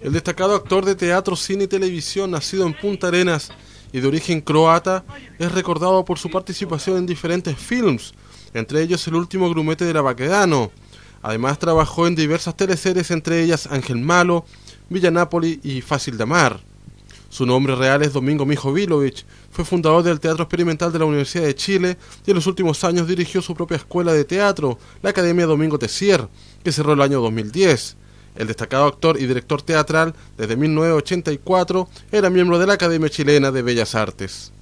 El destacado actor de teatro, cine y televisión, nacido en Punta Arenas y de origen croata, es recordado por su participación en diferentes films, entre ellos El último grumete de la Baquedano. Además trabajó en diversas teleseries, entre ellas Ángel Malo, Villanápoli y Fácil de Amar. Su nombre real es Domingo Mijo fue fundador del Teatro Experimental de la Universidad de Chile y en los últimos años dirigió su propia escuela de teatro, la Academia Domingo Tessier, que cerró el año 2010. El destacado actor y director teatral desde 1984 era miembro de la Academia Chilena de Bellas Artes.